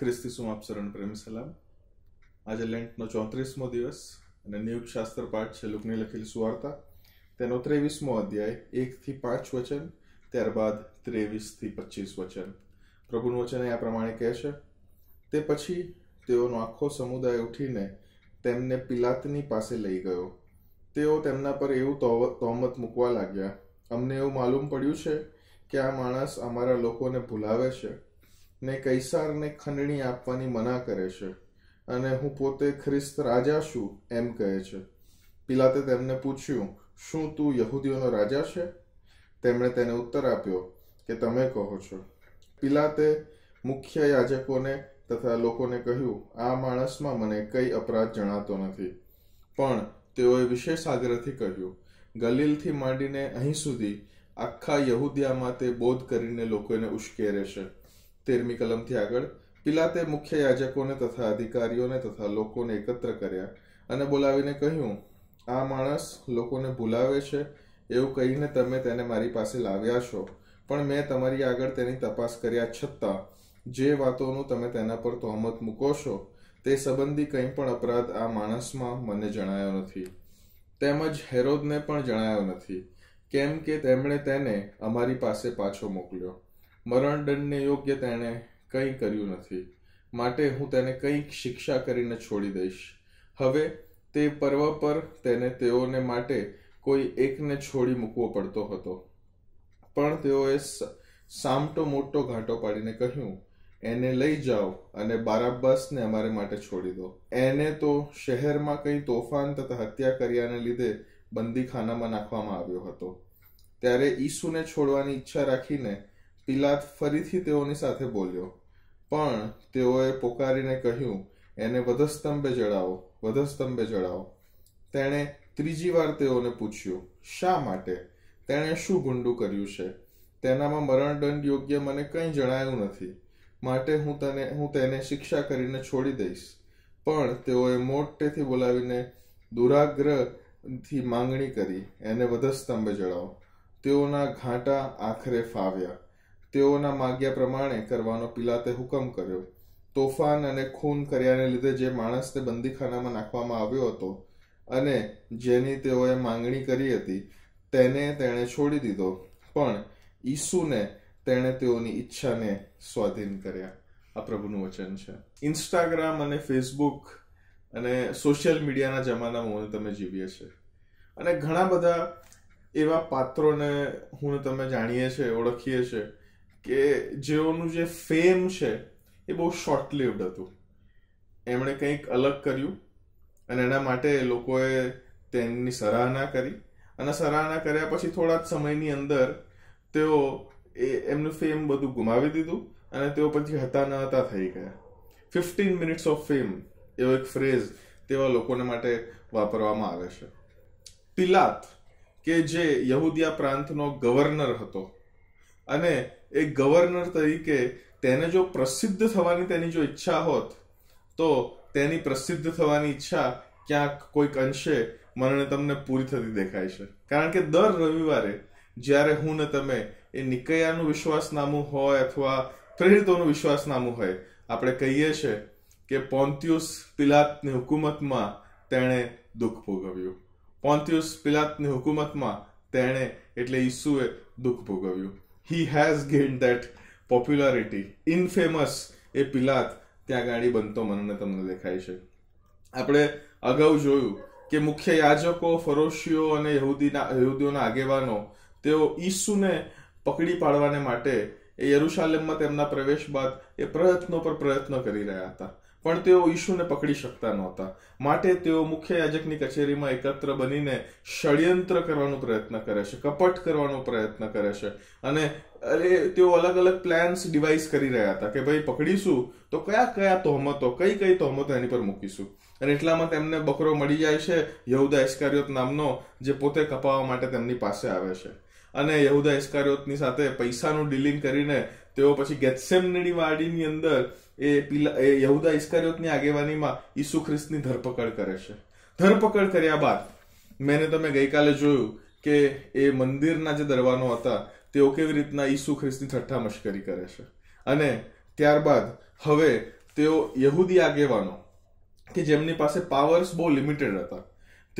ખ્રિસ્તી સુમાપસરણ પ્રેમ સલામ આજે લેન્ટનો ચોત્રીસમો દિવસ અને નિયુક્ત શાસ્ત્ર પાઠ છે લુકની લખેલી સુવાર્તા તેનો ત્રેવીસમો અધ્યાય એકથી પાંચ વચન ત્યારબાદ ત્રેવીસથી પચીસ વચન પ્રભુનું વચન આ પ્રમાણે કહે છે તે પછી તેઓનો આખો સમુદાય ઉઠીને તેમને પિલાતની પાસે લઈ ગયો તેઓ તેમના પર એવું તોમત મૂકવા લાગ્યા અમને એવું માલુમ પડ્યું છે કે આ માણસ અમારા લોકોને ભૂલાવે છે ને કૈસારને ખંડણી આપવાની મના કરે છે અને હું પોતે ખ્રિસ્ત રાજા છું એમ કહે છે પિલાતે તેમને પૂછ્યું શું તું યહૂદીઓનો રાજા છે તેમણે તેને ઉત્તર આપ્યો કે તમે કહો છો પિલાતે મુખ્ય યાજકોને તથા લોકોને કહ્યું આ માણસમાં મને કંઈ અપરાધ જણાતો નથી પણ તેઓએ વિશેષ આગ્રહથી કહ્યું ગલીલથી માંડીને અહીં સુધી આખા યહૂદિયામાં તે બોધ કરીને લોકોને ઉશ્કેરે છે તેરમી કલમથી આગળ પિલાતે મુખ્ય યાજકોને તથા અધિકારીઓને તથા લોકોને એકત્ર કર્યા અને બોલાવીને કહ્યું આ માણસ લોકોને ભૂલાવે છે એવું કહીને તમે તેને મારી પાસે લાવ્યા છો પણ મેં તમારી આગળ તેની તપાસ કર્યા છતાં જે વાતોનું તમે તેના પર તોહમત મૂકો છો તે સંબંધી કંઈ પણ અપરાધ આ માણસમાં મને જણાયો નથી તેમજ હેરોદને પણ જણાયો નથી કેમ કે તેમણે તેને અમારી પાસે પાછો મોકલ્યો મરણદંડને યોગ્ય તેણે કંઈ કર્યું નથી માટે હું તેને કંઈક શિક્ષા કરીને છોડી દઈશ હવે તે પર્વ પર તેને તેઓને માટે કોઈ એકને છોડી મૂકવો પડતો હતો પણ તેઓએ સામટો મોટો ઘાંટો પાડીને કહ્યું એને લઈ જાઓ અને બારાબ્બાસને અમારે માટે છોડી દો એને તો શહેરમાં કંઈ તોફાન તથા હત્યા કર્યાને લીધે બંદીખાનામાં નાખવામાં આવ્યો હતો ત્યારે ઈસુને છોડવાની ઈચ્છા રાખીને પિલાત ફરીથી તેઓની સાથે બોલ્યો પણ તેઓએ પોકારીને કહ્યું એને વધસ્તંભે જડાવો વધસ્તંભે જડાવો તેણે ત્રીજી વાર તેઓને પૂછ્યું શા માટે તેણે શું ગુંડું કર્યું છે તેનામાં મરણદંડ યોગ્ય મને કંઈ જણાયું નથી માટે હું તને હું તેને શિક્ષા કરીને છોડી દઈશ પણ તેઓએ મોટેથી બોલાવીને દુરાગ્રહથી માંગણી કરી એને વધસ્તંભે જડાવો તેઓના ઘાંટા આખરે ફાવ્યા તેઓના માગ્યા પ્રમાણે કરવાનો પિલાતે હુકમ કર્યો તોફાન અને ખૂન કર્યાને લીધે જે માણસને બંદીખાનામાં નાખવામાં આવ્યો હતો અને જેની તેઓએ માંગણી કરી હતી તેને તેણે છોડી દીધો પણ ઈસુને તેણે તેઓની ઈચ્છાને સ્વાધીન કર્યા આ પ્રભુનું વચન છે ઇન્સ્ટાગ્રામ અને ફેસબુક અને સોશિયલ મીડિયાના જમાનામાં તમે જીવીએ છીએ અને ઘણા બધા એવા પાત્રોને હું તમે જાણીએ છીએ ઓળખીએ છીએ કે જેઓનું જે ફેમ છે એ બહુ શોર્ટ લિવડ હતું એમણે કંઈક અલગ કર્યું અને એના માટે લોકોએ તેમની સરાહના કરી અને સરાહના કર્યા પછી થોડા જ સમયની અંદર તેઓ એ એમનું ફેમ બધું ગુમાવી દીધું અને તેઓ પછી હતા ન હતા થઈ ગયા ફિફ્ટીન મિનિટ્સ ઓફ ફેમ એવો એક ફ્રેઝ તેવા લોકોને માટે વાપરવામાં આવે છે પિલાત કે જે યહૂદિયા પ્રાંતનો ગવર્નર હતો અને એ ગવર્નર તરીકે તેને જો પ્રસિદ્ધ થવાની તેની જો ઈચ્છા હોત તો તેની પ્રસિદ્ધ થવાની ઈચ્છા ક્યાંક કોઈક અંશે મને તમને પૂરી થતી દેખાય છે કારણ કે દર રવિવારે જ્યારે હું ને તમે એ નિકયાનું વિશ્વાસનામું હોય અથવા પ્રેરિતોનું વિશ્વાસનામું હોય આપણે કહીએ છીએ કે પોન્તિયુસ પિલાતની હુકુમતમાં તેણે દુઃખ ભોગવ્યું પોન્તિયુસ પિલાતની હુકુમતમાં તેણે એટલે ઈસુએ દુઃખ ભોગવ્યું he has gained that popularity infamous એ પિલાત ત્યાં ગાડી બનતો મને તમને દેખાય છે આપણે અગાઉ જોયું કે મુખ્ય યાજકો ફરોશીઓ અને યહૂદીના યહૂદીઓના આગેવાનો તેઓ ઈસુને પકડી પાડવાને માટે એ યરુશાલેમમાં તેમના પ્રવેશ બાદ એ પ્રયત્નો પર પ્રયત્ન કરી રહ્યા હતા પણ તેઓ ઈશુને પકડી શકતા નહોતા માટે તેઓ મુખ્ય યાજકની કચેરીમાં એકત્ર બનીને ષડયંત્ર કરવાનો પ્રયત્ન કરે છે કપટ કરવાનો પ્રયત્ન કરે છે અને તેઓ અલગ અલગ પ્લાન્સ ડિવાઇસ કરી રહ્યા હતા કે ભાઈ પકડીશું તો કયા કયા તહોમતો કઈ કઈ તહોમતો એની પર મૂકીશું અને એટલામાં તેમને બકરો મળી જાય છે યહુદા ઇસ્કારિયોત નામનો જે પોતે કપાવવા માટે તેમની પાસે આવે છે અને યહુદા ઇસ્કારિયોતની સાથે પૈસાનું ડીલિંગ કરીને તેઓ પછી ગેટસેમની વાડીની અંદર એ પિલા એ યહુદા ઇસ્કરિયોતની આગેવાનીમાં ઈસુ ખ્રિસ્તની ધરપકડ કરે છે ધરપકડ કર્યા બાદ મેને તમે ગઈકાલે જોયું કે એ મંદિરના જે દરવાનો હતા તેઓ કેવી રીતના ઈસુ ખ્રિસ્તની ઠઠ્ઠા મશ્કરી કરે છે અને ત્યારબાદ હવે તેઓ યહૂદી આગેવાનો કે જેમની પાસે પાવર્સ બહુ લિમિટેડ હતા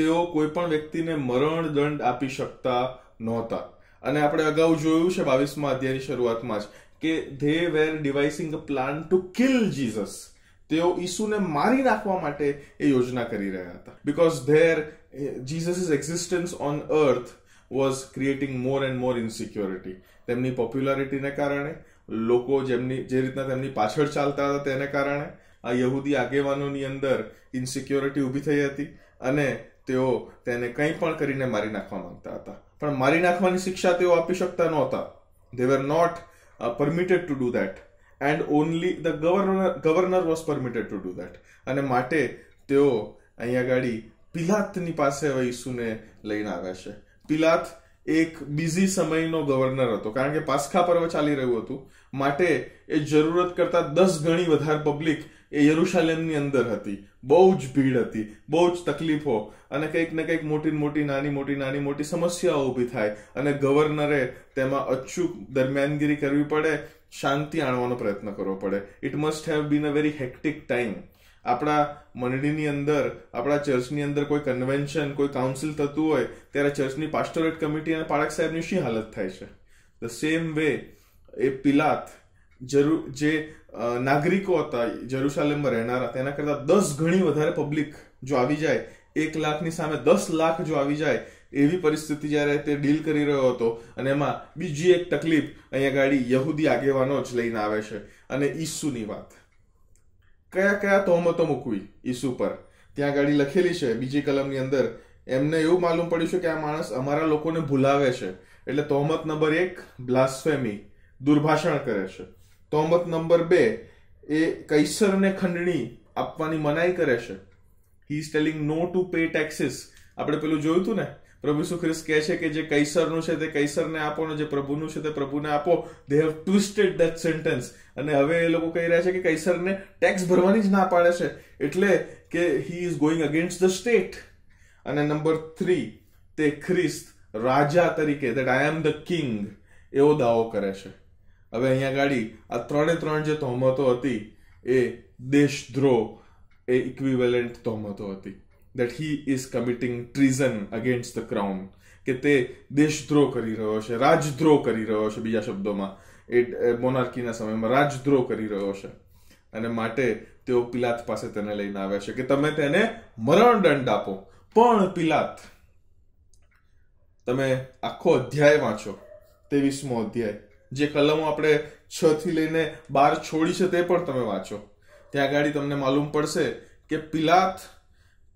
તેઓ કોઈ પણ વ્યક્તિને મરણ દંડ આપી શકતા નહોતા અને આપણે અગાઉ જોયું છે બાવીસમાં અધ્યાયની શરૂઆતમાં જ કે they were devising a plan to kill Jesus તેઓ ઈસુને મારી નાખવા માટે એ યોજના કરી રહ્યા હતા because their Jesus existence on earth was creating more and more insecurity તેમની પોપ્યુલારિટીને કારણે લોકો જેમની જે રીતના તેમની પાછળ ચાલતા હતા તેને કારણે આ યહૂદી આગેવાનોની અંદર ઇન્સિક્યોરિટી ઊભી થઈ હતી અને તેઓ તેને કંઈ પણ કરીને મારી નાખવા માંગતા હતા પણ મારી નાખવાની શિક્ષા તેઓ આપી શકતા નહોતા they were not permitted to do that and only the governor governor was permitted to do that અને માટે તેઓ અહીંયા ગાડી પિલાતની પાસે હવે ઈસુને લઈને આવ્યા છે પિલાત એક બિઝી સમયનો ગવર્નર હતો કારણ કે પાસખા પર્વ ચાલી રહ્યું હતું માટે એ જરૂરત કરતાં દસ ગણી વધારે પબ્લિક એ યરુશાલેમની અંદર હતી બહુ જ ભીડ હતી બહુ જ તકલીફો અને કંઈક ને કંઈક મોટી મોટી નાની મોટી નાની મોટી સમસ્યાઓ ઊભી થાય અને ગવર્નરે તેમાં અચૂક દરમિયાનગીરી કરવી પડે શાંતિ આણવાનો પ્રયત્ન કરવો પડે it must have been a very hectic time આપણા મંડળીની અંદર આપણા ચર્ચની અંદર કોઈ કન્વેન્શન કોઈ કાઉન્સિલ થતું હોય ત્યારે ચર્ચની પાસ્ટોરેટ કમિટી અને પાળક સાહેબની શી હાલત થાય છે the same way a Pilate જરૂર જે નાગરિકો હતા જેરુસાલેમમાં રહેનારા તેના કરતાં દસ ગણી વધારે પબ્લિક જો આવી જાય એક લાખની સામે દસ લાખ જો આવી જાય એવી પરિસ્થિતિ જ્યારે તે ડીલ કરી રહ્યો હતો અને એમાં બીજી એક તકલીફ અહીંયા ગાડી યહૂદી આગેવાનો જ લઈને આવે છે અને ઈસુની વાત કયા કયા તોહમતો મૂકવી ઈસુ પર ત્યાં ગાડી લખેલી છે બીજી કલમની અંદર એમને એવું માલુમ પડ્યું છે કે આ માણસ અમારા લોકોને ભૂલાવે છે એટલે તોહમત નંબર એક બ્લાસ્ફેમી દુર્ભાષણ કરે છે તોમત નંબર બે એ કૈસરને ખંડણી આપવાની મનાઈ કરે છે he telling no to pay taxes આપણે પેલું જોયું હતું ને પ્રભુ શું ખ્રિસ્ત કહે છે કે જે કૈસરનું છે તે કૈસરને આપો અને જે પ્રભુનું છે તે પ્રભુને આપો they have twisted death sentence અને હવે એ લોકો કહી રહ્યા છે કે કૈસરને ટેક્સ ભરવાની જ ના પાડે છે એટલે કે he is going against the state અને નંબર થ્રી તે ખ્રિસ્ત રાજા તરીકે that I am the king એવો દાવો કરે છે હવે અહીંયા ગાડી આ ત્રણે ત્રણ જે તહોમતો હતી એ દેશદ્રોહ એ ઇક્વિવેલેન્ટ તહોમતો હતી that he is committing treason against the crown કે તે દેશદ્રોહ કરી રહ્યો છે રાજદ્રોહ કરી રહ્યો છે બીજા શબ્દોમાં એ મોનાર્કીના સમયમાં રાજદ્રોહ કરી રહ્યો છે અને માટે તેઓ પિલાત પાસે તેને લઈને આવે છે કે તમે તેને મરણદંડ આપો પણ પિલાત તમે આખો અધ્યાય વાંચો તેવીસમો અધ્યાય જે કલમો આપણે છ થી લઈને બાર છોડી છે તે પણ તમે વાંચો ત્યાં આગળ તમને માલુમ પડશે કે પિલાત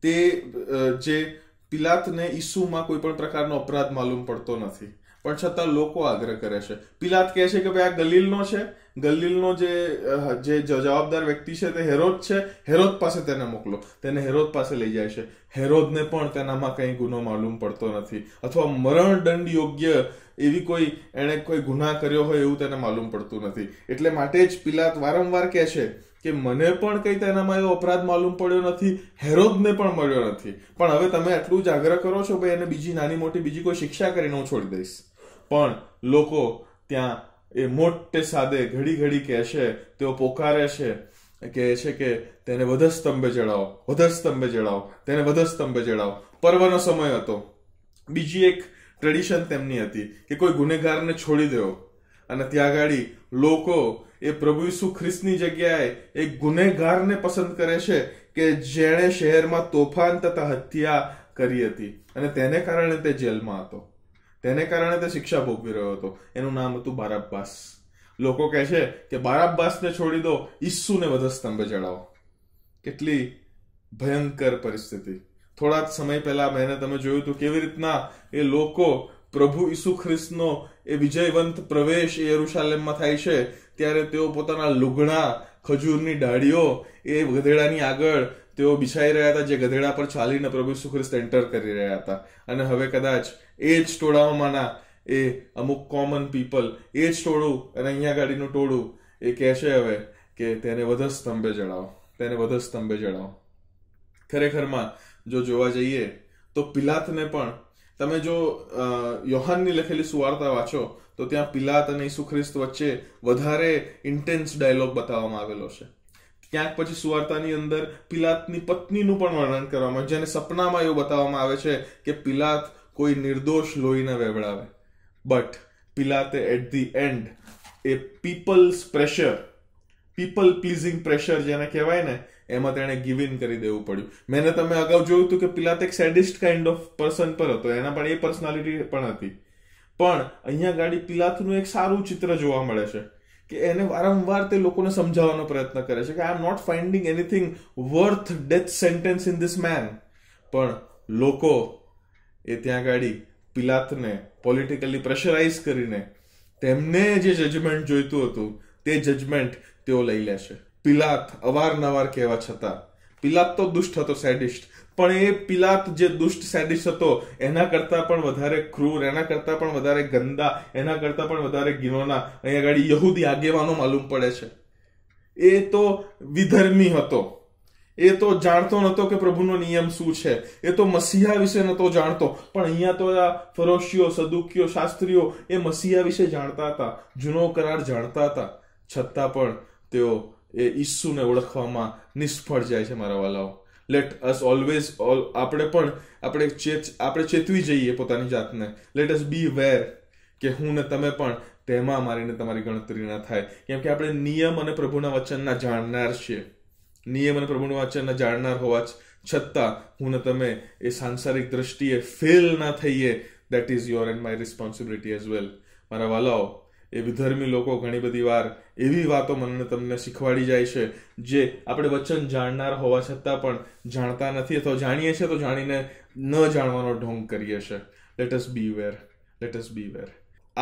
તે જે પિલાતને ઈસુમાં કોઈ પણ પ્રકારનો અપરાધ માલુમ પડતો નથી પણ છતાં લોકો આગ્રહ કરે છે પિલાત કહે છે કે ભાઈ આ ગલીલનો છે ગલીલનો જે જે જવાબદાર વ્યક્તિ છે તે હેરોદ છે હેરોદ પાસે તેને મોકલો તેને હેરોદ પાસે લઈ જાય છે હેરોદને પણ તેનામાં કંઈ ગુનો માલુમ પડતો નથી અથવા મરણદંડ યોગ્ય એવી કોઈ એણે કોઈ ગુના કર્યો હોય એવું તેને માલુમ પડતું નથી એટલે માટે જ પિલાત વારંવાર કહે છે કે મને પણ કંઈ તેનામાં એવો અપરાધ માલુમ પડ્યો નથી હેરોદને પણ મળ્યો નથી પણ હવે તમે એટલું જ આગ્રહ કરો છો ભાઈ એને બીજી નાની મોટી બીજી કોઈ શિક્ષા કરીને હું છોડી દઈશ પણ લોકો ત્યાં એ મોટે સાદે ઘડી ઘડી કહેશે તેઓ પોકારે છે કહે છે કે તેને વધ સ્તંભે ચડાવો વધ સ્તંભે ચડાવો તેને વધ સ્તંભે ચડાવો પર્વનો સમય હતો બીજી એક ટ્રેડિશન તેમની હતી કે કોઈ ગુનેગારને છોડી દેવો અને ત્યાં આગળ લોકો એ પ્રભુ ઈસુ ખ્રિસ્તની જગ્યાએ એ ગુનેગારને પસંદ કરે છે કે જેણે શહેરમાં તોફાન તથા હત્યા કરી હતી અને તેને કારણે તે જેલમાં હતો તેને કારણે તે શિક્ષા ભોગવી રહ્યો હતો એનું નામ હતું બારાબ્બાસ લોકો કહે છે કે બારાબ્બાસને છોડી દો ઈસુને સ્તંભ ચડાવો કેટલી ભયંકર પરિસ્થિતિ થોડા જ સમય પહેલા મેં તમે જોયું હતું કેવી રીતના એ લોકો પ્રભુ ઈસુ ખ્રિસ્તનો એ વિજયવંત પ્રવેશ એ યરુશાલેમમાં થાય છે ત્યારે તેઓ પોતાના લુગણા ખજૂરની ડાળીઓ એ ગધેડાની આગળ તેઓ બિછાઈ રહ્યા હતા જે ગધેડા પર ચાલીને પ્રભુ સુખ્રિસ્ત એન્ટર કરી રહ્યા હતા અને હવે કદાચ એ જ ટોળાઓમાંના એ અમુક કોમન પીપલ એ જ ટોળું અને અહીંયા ગાડીનું ટોળું એ કહેશે હવે કે તેને વધુ સ્તંભે જડાવો તેને વધુ સ્તંભે જડાવો ખરેખરમાં જો જોવા જઈએ તો પિલાતને પણ તમે જો યોહાનની લખેલી સુવાર્તા વાંચો તો ત્યાં પિલાત અને ઈસુ ખ્રિસ્ત વચ્ચે વધારે ઇન્ટેન્સ ડાયલોગ બતાવવામાં આવેલો છે ક્યાંક પછી સુવાર્તાની અંદર પિલાતની પત્નીનું પણ વર્ણન કરવામાં જેને સપનામાં એવું બતાવવામાં આવે છે કે પિલાત કોઈ નિર્દોષ લોહીને વેવડાવે બટ પિલાતે at the end a people's pressure people pleasing pressure જેને કહેવાય ને એમાં તેણે ગિવ ઇન કરી દેવું પડ્યું મેં તમે અગાઉ જોયું હતું કે પિલાત એક સેડિસ્ટ કાઇન્ડ ઓફ પર્સન પર હતો એના પણ એ પર્સનાલિટી પણ હતી પણ અહીંયા ગાડી પિલાતનું એક સારું ચિત્ર જોવા મળે છે કે એને વારંવાર તે લોકોને સમજાવવાનો પ્રયત્ન કરે છે કે I am not finding anything worth death sentence in this man પણ લોકો એ ત્યાં ગાડી પિલાથને પોલિટિકલી પ્રેશરાઇઝ કરીને તેમને જે જજમેન્ટ જોઈતું હતું તે જજમેન્ટ તેઓ લઈ લે છે પિલાત અવારનવાર કહેવા છતાં પિલાથ તો દુષ્ટ હતો સેડિસ્ટ પણ એ પિલાત જે દુષ્ટ સેડિસ હતો એના કરતાં પણ વધારે ક્રૂર એના કરતાં પણ વધારે ગંદા એના કરતાં પણ વધારે ગિનોના અહીંયા આગળ યહૂદી આગેવાનો માલુમ પડે છે એ તો વિધર્મી હતો એ તો જાણતો નહોતો કે પ્રભુનો નિયમ શું છે એ તો મસીહા વિશે નહોતો જાણતો પણ અહીંયા તો આ ફરોશીઓ સદુકીઓ શાસ્ત્રીઓ એ મસીહા વિશે જાણતા હતા જૂનો કરાર જાણતા હતા છતાં પણ તેઓ એ ઈસુને ઓળખવામાં નિષ્ફળ જાય છે મારા વાલાઓ લેટ અસ ઓલવેઝ ઓલ આપણે પણ આપણે ચેત આપણે ચેતવી જઈએ પોતાની જાતને લેટ અસ બી વેર કે હું ને તમે પણ તેમાં મારીને તમારી ગણતરી ના થાય કેમ કે આપણે નિયમ અને પ્રભુના વચનના જાણનાર છીએ નિયમ અને પ્રભુના વચનના જાણનાર હોવા છતાં હું ને તમે એ સાંસારિક દ્રષ્ટિએ ફેલ ના થઈએ that is your and my responsibility as well મારા વાલાઓ એ વિધર્મી લોકો ઘણી બધી વાર એવી વાતો મને તમને શીખવાડી જાય છે જે આપણે વચન જાણનાર હોવા છતાં પણ જાણતા નથી અથવા જાણીએ છીએ તો જાણીને ન જાણવાનો ઢોંગ કરીએ છીએ લેટસ બી વેર લેટ બી વેર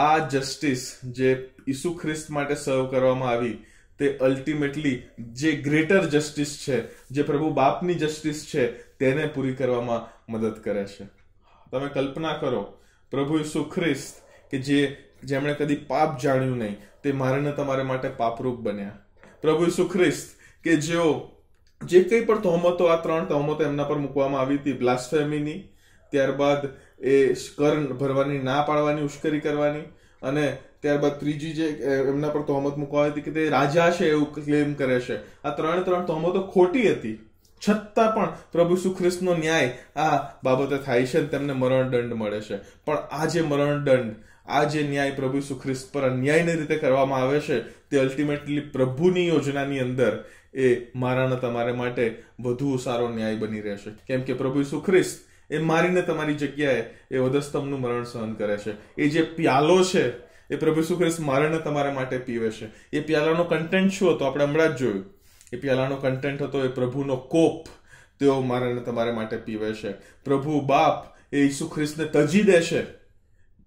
આ જસ્ટિસ જે ઈસુ ખ્રિસ્ત માટે સર્વ કરવામાં આવી તે અલ્ટિમેટલી જે ગ્રેટર જસ્ટિસ છે જે પ્રભુ બાપની જસ્ટિસ છે તેને પૂરી કરવામાં મદદ કરે છે તમે કલ્પના કરો પ્રભુ ઈસુ ખ્રિસ્ત કે જે જેમણે કદી પાપ જાણ્યું નહીં તે મારેને તમારે માટે પાપરૂપ બન્યા પ્રભુ સુખ્રિસ્ત કે જેઓ જે કંઈ પણ તહોમતો આ ત્રણ તહોમતો એમના પર મૂકવામાં આવી હતી બ્લાસ્ફેમીની ત્યારબાદ એ કર ભરવાની ના પાડવાની ઉશ્કરી કરવાની અને ત્યારબાદ ત્રીજી જે એમના પર તહોમત મૂકવામાં હતી કે તે રાજા છે એવું ક્લેમ કરે છે આ ત્રણ ત્રણ તહોમતો ખોટી હતી છતાં પણ પ્રભુ સુખ્રિસ્તનો ન્યાય આ બાબતે થાય છે તેમને મરણદંડ મળે છે પણ આ જે મરણદંડ આ જે ન્યાય પ્રભુ ઈસુ પર અન્યાયને રીતે કરવામાં આવે છે તે અલ્ટિમેટલી પ્રભુની યોજનાની અંદર એ મારાને તમારે માટે વધુ સારો ન્યાય બની રહેશે કેમ કે પ્રભુ ઈસુ એ મારીને તમારી જગ્યાએ એ વધસ્તંભનું મરણ સહન કરે છે એ જે પ્યાલો છે એ પ્રભુ ઈસુ ખ્રિસ્ત મારાને તમારા માટે પીવે છે એ પ્યાલાનો કન્ટેન્ટ શું હતો આપણે હમણાં જ જોયું એ પ્યાલાનો કન્ટેન્ટ હતો એ પ્રભુનો કોપ તેઓ મારણને તમારા માટે પીવે છે પ્રભુ બાપ એ ઈસુ ખ્રિસ્તને તજી દે છે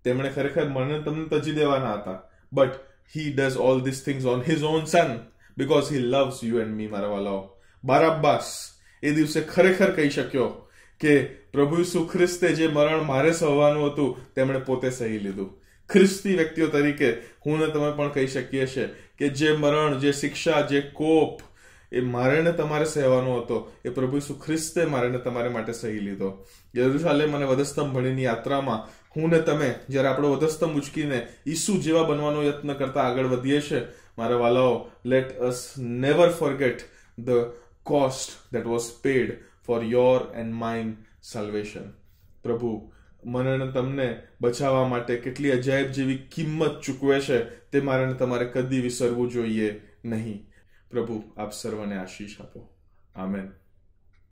તેમણે ખરેખર મને તમને તજી દેવાના હતા but he does all this things on his own son because he loves you and me મારા વાલાઓ બારાબ્બાસ એ દિવસે ખરેખર કહી શક્યો કે પ્રભુ ઈસુ ખ્રિસ્તે જે મરણ મારે સહવાનું હતું તેમણે પોતે સહી લીધું ખ્રિસ્તી વ્યક્તિઓ તરીકે હું ને તમે પણ કહી શકીએ છે કે જે મરણ જે શિક્ષા જે કોપ એ મારે ને તમારે સહેવાનો હતો એ પ્રભુ ઈસુ ખ્રિસ્તે મારે ને તમારે માટે સહી લીધો યરુશાલેમ અને વધસ્તંભ ભણીની યાત્રામાં હું ને તમે જ્યારે આપણો વધસ્તંભ ઉચકીને ઈસુ જેવા બનવાનો યત્ન કરતા આગળ વધીએ છે મારા વાલાઓ let us never forget the cost that was paid for your and mine salvation પ્રભુ મને ને તમને બચાવવા માટે કેટલી અજાયબ જેવી કિંમત ચૂકવે છે તે મારે તમારે કદી વિસરવું જોઈએ નહીં પ્રભુ આપ સર્વને આશીષ આપો આમેન